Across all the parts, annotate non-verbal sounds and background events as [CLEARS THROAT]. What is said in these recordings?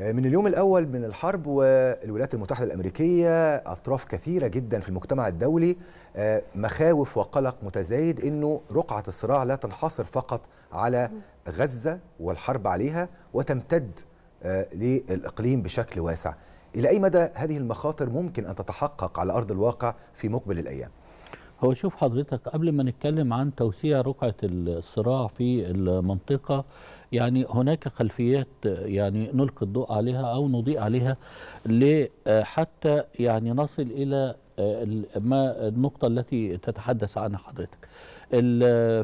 آه، من اليوم الأول من الحرب والولايات المتحدة الأمريكية أطراف كثيرة جدا في المجتمع الدولي آه، مخاوف وقلق متزايد أنه رقعة الصراع لا تنحصر فقط على غزة والحرب عليها وتمتد آه، للإقليم بشكل واسع إلى أي مدى هذه المخاطر ممكن أن تتحقق على أرض الواقع في مقبل الأيام؟ هو شوف حضرتك قبل ما نتكلم عن توسيع رقعة الصراع في المنطقة يعني هناك خلفيات يعني نلقي الضوء عليها أو نضيء عليها حتى يعني نصل إلى آه، ما النقطة التي تتحدث عنها حضرتك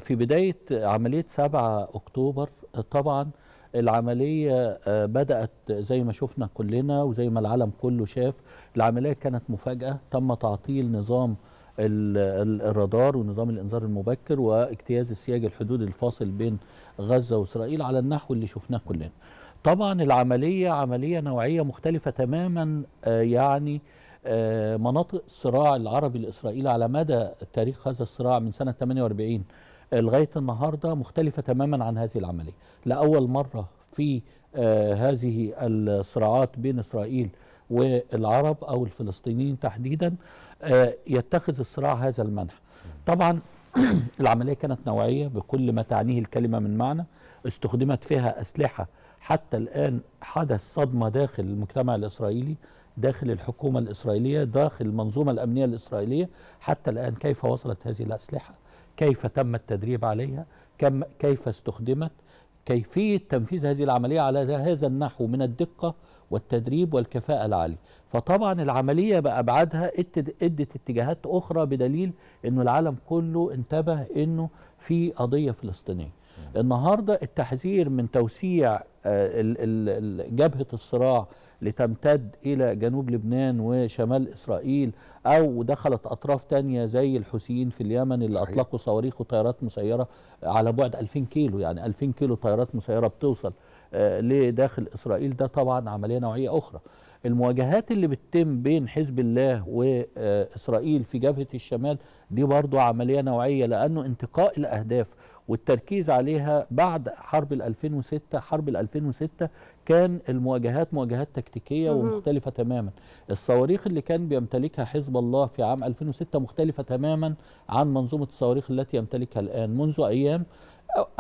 في بداية عملية 7 أكتوبر طبعا العملية آه، بدأت زي ما شفنا كلنا وزي ما العالم كله شاف العملية كانت مفاجأة تم تعطيل نظام الرادار ونظام الانذار المبكر واجتياز السياج الحدودي الفاصل بين غزه واسرائيل على النحو اللي شفناه كلنا. طبعا العمليه عمليه نوعيه مختلفه تماما آه، يعني آه، مناطق الصراع العربي الاسرائيلي على مدى تاريخ هذا الصراع من سنه 48 لغايه النهارده مختلفه تماما عن هذه العمليه. لاول مره في آه، هذه الصراعات بين اسرائيل والعرب أو الفلسطينيين تحديدا آه، يتخذ الصراع هذا المنح طبعا [CLEARS THROAT] العملية كانت نوعية بكل ما تعنيه الكلمة من معنى استخدمت فيها أسلحة حتى الآن حدث صدمة داخل المجتمع الإسرائيلي داخل الحكومة الإسرائيلية داخل المنظومة الأمنية الإسرائيلية حتى الآن كيف وصلت هذه الأسلحة كيف تم التدريب عليها كم كيف استخدمت كيفية تنفيذ هذه العملية على هذا النحو من الدقة والتدريب والكفاءة العالية فطبعا العملية بأبعادها ادت اتجاهات أخرى بدليل أنه العالم كله انتبه أنه في قضية فلسطينية النهاردة التحذير من توسيع آه، جبهة الصراع لتمتد إلى جنوب لبنان وشمال إسرائيل أو دخلت أطراف تانية زي الحوثيين في اليمن اللي صحيح. أطلقوا صواريخ وطيارات مسيرة على بعد 2000 كيلو يعني 2000 كيلو طيارات مسيرة بتوصل آه، لداخل اسرائيل ده طبعا عمليه نوعيه اخرى المواجهات اللي بتتم بين حزب الله واسرائيل في جبهه الشمال دي برضو عمليه نوعيه لانه انتقاء الاهداف والتركيز عليها بعد حرب 2006 حرب 2006 كان المواجهات مواجهات تكتيكيه ومختلفه تماما الصواريخ اللي كان بيمتلكها حزب الله في عام 2006 مختلفه تماما عن منظومه الصواريخ التي يمتلكها الان منذ ايام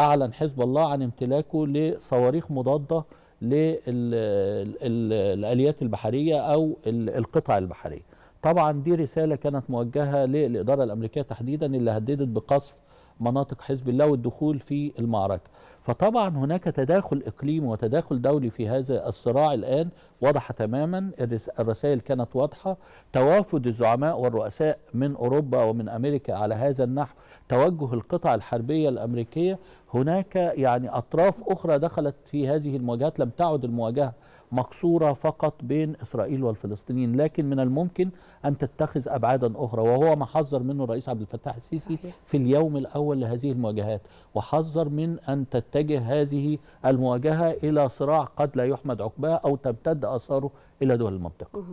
اعلن حزب الله عن امتلاكه لصواريخ مضاده للاليات البحريه او القطع البحريه. طبعا دي رساله كانت موجهه للاداره الامريكيه تحديدا اللي هددت بقصف مناطق حزب الله والدخول في المعركه. فطبعا هناك تداخل إقليمي وتداخل دولي في هذا الصراع الآن واضحة تماما الرسائل كانت واضحة توافد الزعماء والرؤساء من أوروبا ومن أمريكا على هذا النحو توجه القطع الحربية الأمريكية هناك يعني أطراف أخرى دخلت في هذه المواجهات لم تعد المواجهة مقصورة فقط بين إسرائيل والفلسطينيين لكن من الممكن أن تتخذ أبعادا أخرى وهو ما حذر منه الرئيس عبد الفتاح السيسي صحيح. في اليوم الأول لهذه المواجهات وحذر من أن تتجه هذه المواجهة إلى صراع قد لا يحمد عقباه أو تمتد آثاره إلى دول المنطقة